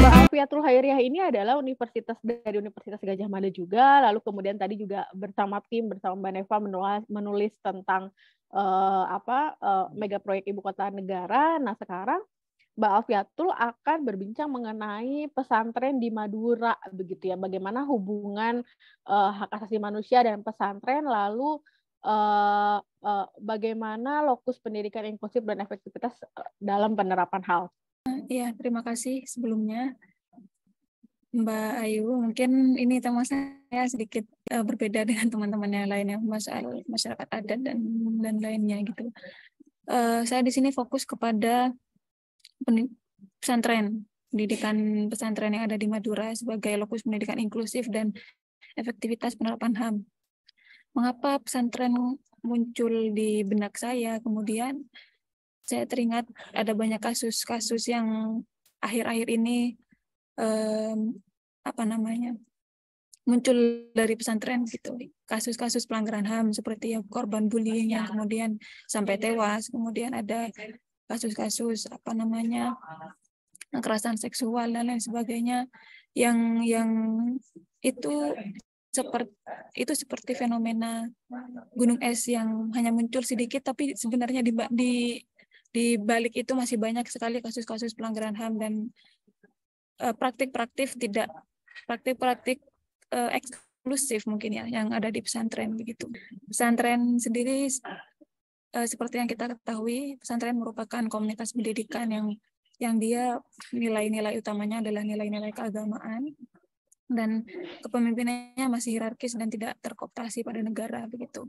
Mbak Alfiatul Hairiah ini adalah universitas dari Universitas Gajah Mada juga, lalu kemudian tadi juga bersama tim bersama Mbak Neva menulis, menulis tentang uh, apa uh, mega proyek ibu kota negara. Nah sekarang Mbak Alfiatul akan berbincang mengenai pesantren di Madura begitu ya. Bagaimana hubungan uh, hak asasi manusia dan pesantren lalu uh, bagaimana lokus pendidikan inklusif dan efektivitas eh, dalam penerapan hal. Iya, terima kasih sebelumnya Mbak Ayu. Mungkin ini teman saya sedikit uh, berbeda dengan teman-teman yang lainnya, masalah masyarakat adat dan dan lainnya gitu. Uh, saya di sini fokus kepada pesantren, pendidikan pesantren yang ada di Madura sebagai lokus pendidikan inklusif dan efektivitas penerapan HAM mengapa pesantren muncul di benak saya. Kemudian saya teringat ada banyak kasus-kasus yang akhir-akhir ini um, apa namanya muncul dari pesantren gitu kasus-kasus pelanggaran ham seperti ya korban bullying yang kemudian sampai tewas kemudian ada kasus-kasus apa namanya kekerasan seksual dan lain sebagainya yang yang itu seperti itu seperti fenomena gunung es yang hanya muncul sedikit tapi sebenarnya di di di balik itu masih banyak sekali kasus-kasus pelanggaran HAM dan eh, praktik-praktik tidak praktik-praktik uh, eksklusif mungkin ya yang ada di pesantren begitu. Pesantren sendiri uh, seperti yang kita ketahui, pesantren merupakan komunitas pendidikan yang yang dia nilai-nilai utamanya adalah nilai-nilai keagamaan dan kepemimpinannya masih hierarkis dan tidak terkooptasi pada negara begitu.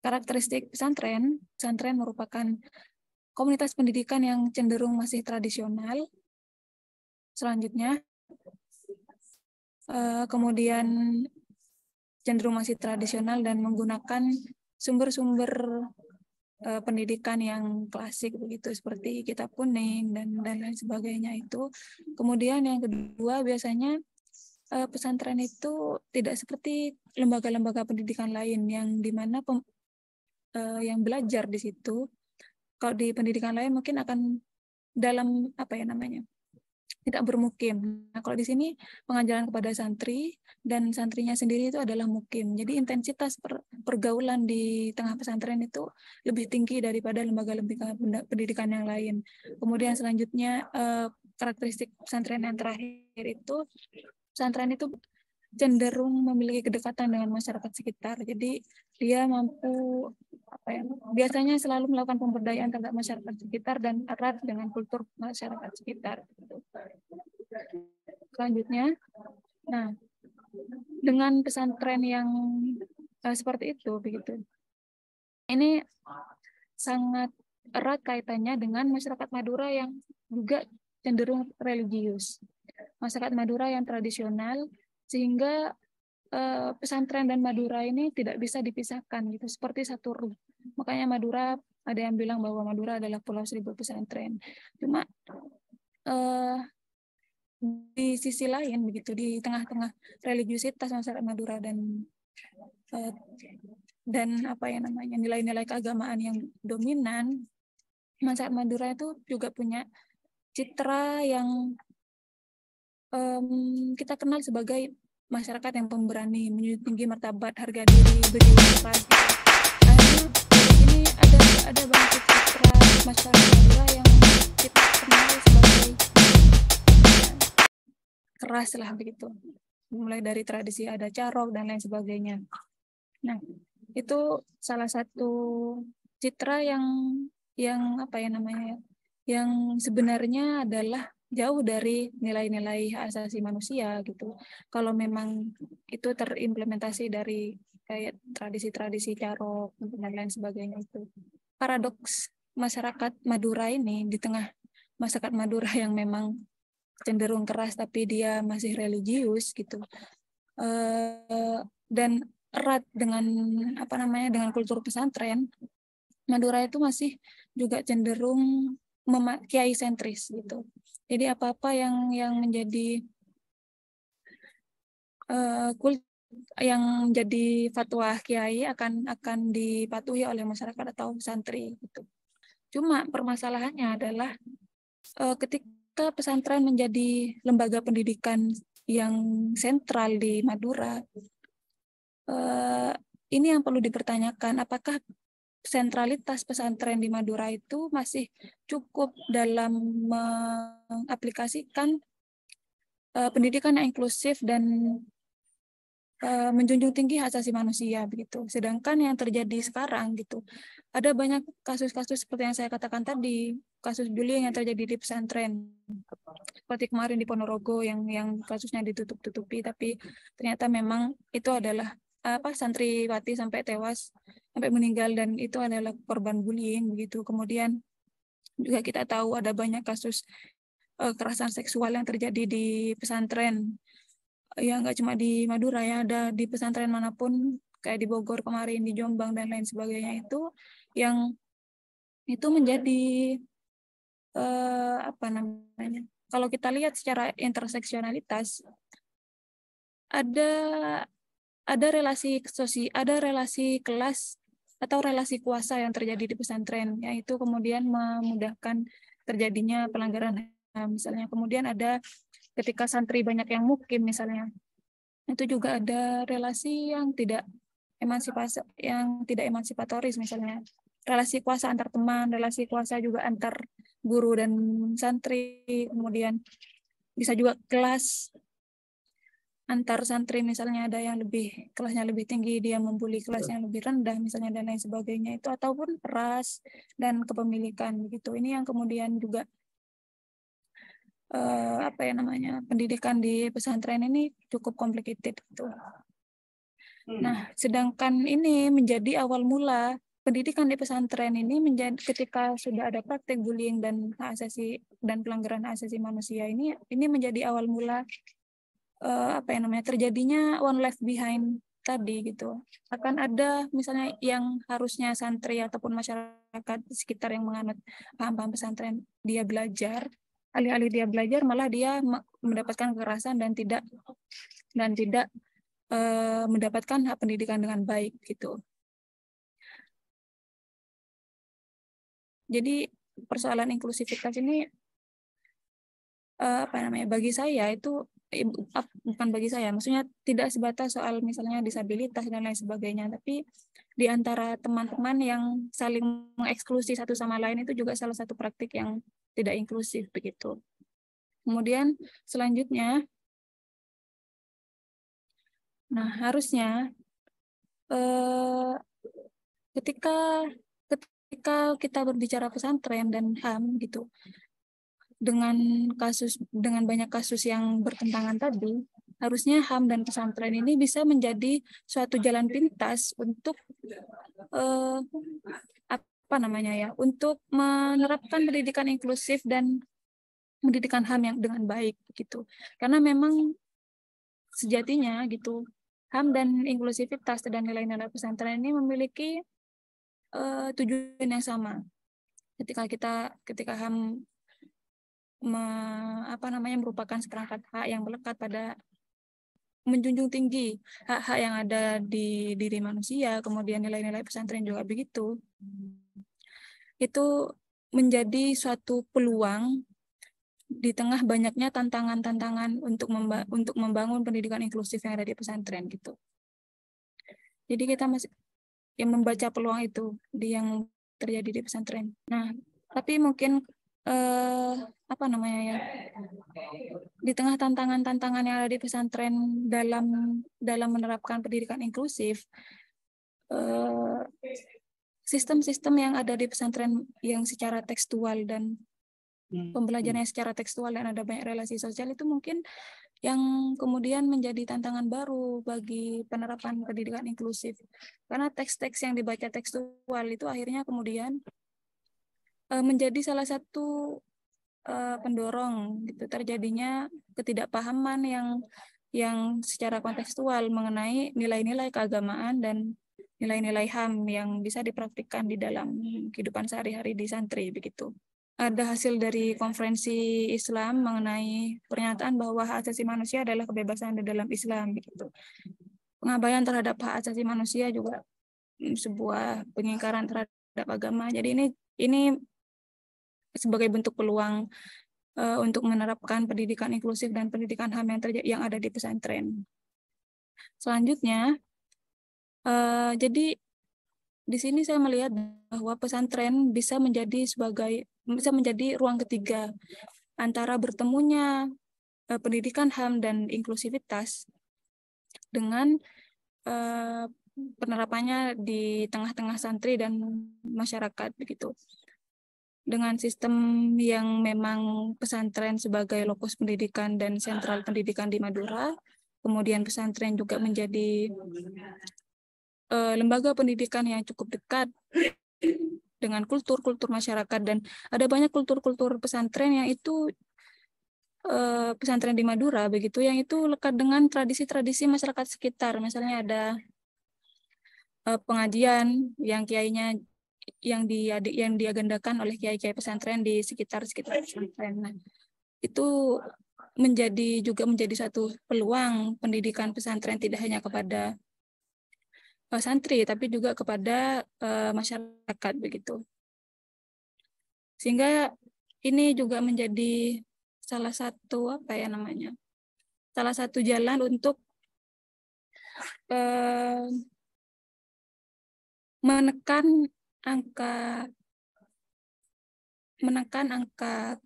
Karakteristik pesantren, pesantren merupakan komunitas pendidikan yang cenderung masih tradisional. Selanjutnya, eh, kemudian cenderung masih tradisional dan menggunakan sumber-sumber eh, pendidikan yang klasik begitu seperti kitab kuning dan dan lain sebagainya itu. Kemudian yang kedua biasanya Eh, pesantren itu tidak seperti lembaga-lembaga pendidikan lain yang dimana pem, uh, yang belajar di situ kalau di pendidikan lain mungkin akan dalam apa ya namanya tidak bermukim. Nah, kalau di sini pengajaran kepada santri dan santrinya sendiri itu adalah mukim. Jadi intensitas per, pergaulan di tengah pesantren itu lebih tinggi daripada lembaga-lembaga pendidikan yang lain. Kemudian selanjutnya eh, karakteristik pesantren yang terakhir itu pesantren itu cenderung memiliki kedekatan dengan masyarakat sekitar. Jadi dia mampu apa ya, biasanya selalu melakukan pemberdayaan terhadap masyarakat sekitar dan erat dengan kultur masyarakat sekitar. Gitu. Selanjutnya, nah dengan pesantren yang uh, seperti itu begitu, ini sangat erat kaitannya dengan masyarakat Madura yang juga cenderung religius masyarakat Madura yang tradisional sehingga eh, pesantren dan Madura ini tidak bisa dipisahkan gitu seperti satu ruh. Makanya Madura ada yang bilang bahwa Madura adalah pulau seribu pesantren. Cuma eh, di sisi lain begitu di tengah-tengah religiusitas masyarakat Madura dan eh, dan apa yang namanya nilai-nilai keagamaan yang dominan masyarakat Madura itu juga punya citra yang um, kita kenal sebagai masyarakat yang pemberani, menjunjung tinggi martabat harga diri, beri depan. ini ada ada banyak citra masyarakat yang kita kenal sebagai keras lah begitu. Mulai dari tradisi ada carok dan lain sebagainya. Nah, itu salah satu citra yang yang apa ya namanya yang sebenarnya adalah jauh dari nilai-nilai asasi manusia gitu. Kalau memang itu terimplementasi dari kayak tradisi-tradisi carok dan lain sebagainya itu. Paradoks masyarakat Madura ini di tengah masyarakat Madura yang memang cenderung keras tapi dia masih religius gitu. Eh, dan erat dengan apa namanya dengan kultur pesantren Madura itu masih juga cenderung kiai sentris gitu jadi apa-apa yang yang menjadi uh, eh, kult yang jadi fatwa kiai akan akan dipatuhi oleh masyarakat atau santri gitu. Cuma permasalahannya adalah uh, ketika pesantren menjadi lembaga pendidikan yang sentral di Madura, uh, ini yang perlu dipertanyakan apakah sentralitas pesantren di Madura itu masih cukup dalam mengaplikasikan eh, pendidikan yang inklusif dan eh, menjunjung tinggi hak asasi manusia begitu. Sedangkan yang terjadi sekarang gitu, ada banyak kasus-kasus seperti yang saya katakan tadi, kasus bullying yang terjadi di pesantren. Seperti kemarin di Ponorogo yang yang kasusnya ditutup-tutupi tapi ternyata memang itu adalah apa santriwati sampai tewas sampai meninggal dan itu adalah korban bullying begitu. Kemudian juga kita tahu ada banyak kasus eh, kekerasan seksual yang terjadi di pesantren. Ya nggak cuma di Madura ya, ada di pesantren manapun kayak di Bogor kemarin, di Jombang dan lain sebagainya itu yang itu menjadi eh, apa namanya? Kalau kita lihat secara interseksionalitas ada ada relasi sosial, ada relasi kelas atau relasi kuasa yang terjadi di pesantren yaitu kemudian memudahkan terjadinya pelanggaran HAM misalnya kemudian ada ketika santri banyak yang mukim misalnya itu juga ada relasi yang tidak emansipasi yang tidak emansipatoris misalnya relasi kuasa antar teman relasi kuasa juga antar guru dan santri kemudian bisa juga kelas antar santri misalnya ada yang lebih kelasnya lebih tinggi dia membuli kelas yang lebih rendah misalnya dan lain sebagainya itu ataupun ras dan kepemilikan begitu ini yang kemudian juga eh, apa ya namanya pendidikan di pesantren ini cukup complicated itu hmm. nah sedangkan ini menjadi awal mula pendidikan di pesantren ini menjadi ketika sudah ada praktik bullying dan asasi dan pelanggaran asasi manusia ini ini menjadi awal mula uh, apa ya namanya terjadinya one life behind tadi gitu akan ada misalnya yang harusnya santri ataupun masyarakat sekitar yang menganut paham-paham pesantren dia belajar alih-alih dia belajar malah dia mendapatkan kekerasan dan tidak dan tidak eh, mendapatkan hak pendidikan dengan baik gitu jadi persoalan inklusivitas ini uh, apa namanya bagi saya itu bukan bagi saya, maksudnya tidak sebatas soal misalnya disabilitas dan lain sebagainya, tapi di antara teman-teman yang saling mengeksklusi satu sama lain itu juga salah satu praktik yang tidak inklusif begitu. Kemudian selanjutnya, nah harusnya eh, ketika ketika kita berbicara pesantren dan HAM gitu, dengan kasus dengan banyak kasus yang bertentangan tadi, harusnya HAM dan pesantren ini bisa menjadi suatu jalan pintas untuk eh, apa namanya ya, untuk menerapkan pendidikan inklusif dan pendidikan HAM yang dengan baik gitu. Karena memang sejatinya gitu HAM dan inklusivitas dan nilai-nilai pesantren ini memiliki eh, tujuan yang sama. Ketika kita ketika HAM me, apa namanya merupakan seperangkat hak yang melekat pada menjunjung tinggi hak-hak yang ada di diri manusia, kemudian nilai-nilai pesantren juga begitu. Itu menjadi suatu peluang di tengah banyaknya tantangan-tantangan untuk memba untuk membangun pendidikan inklusif yang ada di pesantren gitu. Jadi kita masih yang membaca peluang itu di yang terjadi di pesantren. Nah, tapi mungkin eh, apa namanya ya di tengah tantangan-tantangan yang ada di pesantren dalam dalam menerapkan pendidikan inklusif sistem eh, sistem-sistem yang ada di pesantren yang secara tekstual dan hmm. pembelajarnya secara tekstual dan ada banyak relasi sosial itu mungkin yang kemudian menjadi tantangan baru bagi penerapan pendidikan inklusif karena teks-teks yang dibaca tekstual itu akhirnya kemudian Eh, menjadi salah satu uh, pendorong gitu terjadinya ketidakpahaman yang yang secara kontekstual mengenai nilai-nilai keagamaan dan nilai-nilai HAM yang bisa dipraktikkan di dalam kehidupan sehari-hari di santri begitu. Ada hasil dari konferensi Islam mengenai pernyataan bahwa hak asasi manusia adalah kebebasan di dalam Islam begitu. Pengabaian terhadap hak asasi manusia juga mm, sebuah pengingkaran terhadap agama. Jadi ini ini sebagai bentuk peluang uh, untuk menerapkan pendidikan inklusif dan pendidikan HAM yang, yang ada di pesantren. Selanjutnya, uh, jadi di sini saya melihat bahwa pesantren bisa menjadi sebagai bisa menjadi ruang ketiga antara bertemunya uh, pendidikan HAM dan inklusivitas dengan uh, penerapannya di tengah-tengah santri dan masyarakat begitu dengan sistem yang memang pesantren sebagai lokus pendidikan dan sentral pendidikan di Madura, kemudian pesantren juga menjadi uh, lembaga pendidikan yang cukup dekat dengan kultur-kultur masyarakat dan ada banyak kultur-kultur pesantren yang itu uh, pesantren di Madura begitu yang itu lekat dengan tradisi-tradisi masyarakat sekitar misalnya ada eh, pengajian yang kiainya yang di yang diagendakan oleh kiai-kiai pesantren di sekitar sekitar pesantren. Nah, itu menjadi juga menjadi satu peluang pendidikan pesantren tidak hanya kepada uh, santri tapi juga kepada uh, masyarakat begitu. Sehingga ini juga menjadi salah satu apa ya namanya? salah satu jalan untuk uh, menekan angka menekan angka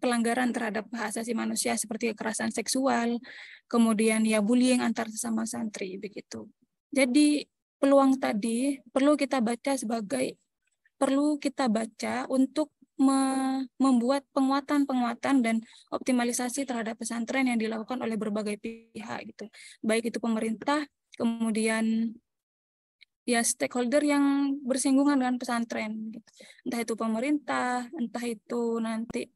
pelanggaran terhadap hak asasi manusia seperti kekerasan seksual, kemudian ya bullying antar sesama santri begitu. Jadi peluang tadi perlu kita baca sebagai perlu kita baca untuk me membuat penguatan-penguatan dan optimalisasi terhadap pesantren yang dilakukan oleh berbagai pihak gitu. Baik itu pemerintah, kemudian ya stakeholder yang bersinggungan dengan pesantren gitu. entah itu pemerintah entah itu nanti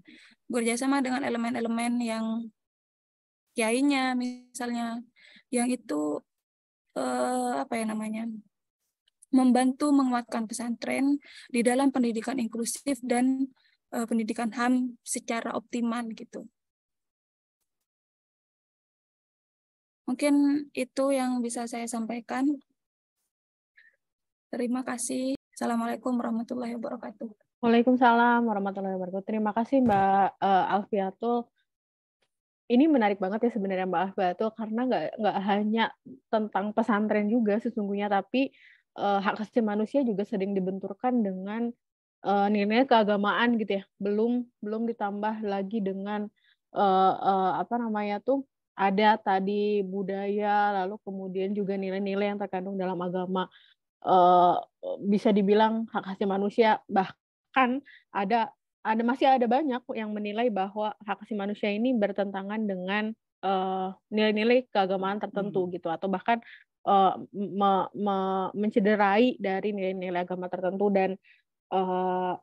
bekerjasama dengan elemen-elemen yang kiainya misalnya yang itu eh, apa ya namanya membantu menguatkan pesantren di dalam pendidikan inklusif dan eh, pendidikan HAM secara optimal gitu. Mungkin itu yang bisa saya sampaikan. Terima kasih. Assalamualaikum warahmatullahi wabarakatuh. Waalaikumsalam warahmatullahi wabarakatuh. Terima kasih Mbak uh, Alfiatul. Ini menarik banget ya sebenarnya Mbak Alfiatul karena nggak nggak hanya tentang pesantren juga sesungguhnya, tapi uh, hak asasi manusia juga sering dibenturkan dengan uh, eh, nilai keagamaan gitu ya. Belum belum ditambah lagi dengan uh, uh, apa namanya tuh ada tadi budaya lalu kemudian juga nilai-nilai yang terkandung dalam agama Eh, bisa dibilang hak asasi manusia bahkan ada ada masih ada banyak yang menilai bahwa hak asasi manusia ini bertentangan dengan eh, nilai-nilai uh, keagamaan tertentu hmm. gitu atau bahkan uh, me, me, mencederai dari nilai-nilai agama tertentu dan uh,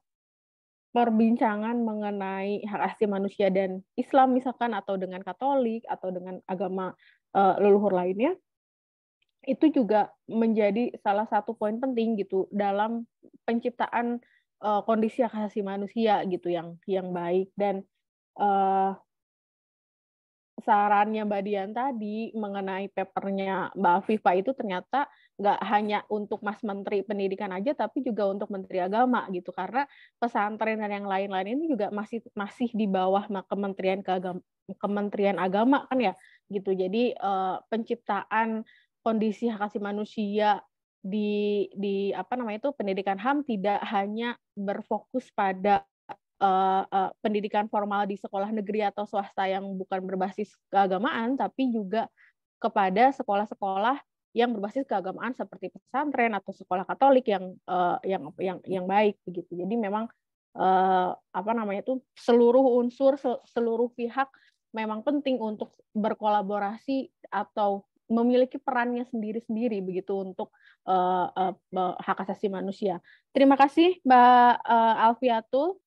perbincangan mengenai hak asasi manusia dan Islam misalkan atau dengan Katolik atau dengan agama uh, leluhur lainnya itu juga menjadi salah satu poin penting gitu dalam penciptaan uh, kondisi hak asasi manusia gitu yang yang baik dan uh, sarannya Mbak Dian tadi mengenai papernya Mbak viva itu ternyata nggak hanya untuk Mas Menteri Pendidikan aja tapi juga untuk Menteri Agama gitu karena pesantren dan yang lain-lain ini juga masih masih di bawah Kementerian Keagama, Kementerian Agama kan ya gitu jadi eh, penciptaan kondisi hak asasi manusia di di apa namanya itu pendidikan HAM tidak hanya berfokus pada uh, uh, pendidikan formal di sekolah negeri atau swasta yang bukan berbasis keagamaan tapi juga kepada sekolah-sekolah yang berbasis keagamaan seperti pesantren atau sekolah Katolik yang uh, yang yang yang baik begitu. Jadi memang uh, apa namanya itu seluruh unsur seluruh pihak memang penting untuk berkolaborasi atau memiliki perannya sendiri-sendiri begitu untuk uh, uh, hak asasi manusia. Terima kasih Mbak uh, Alfiatul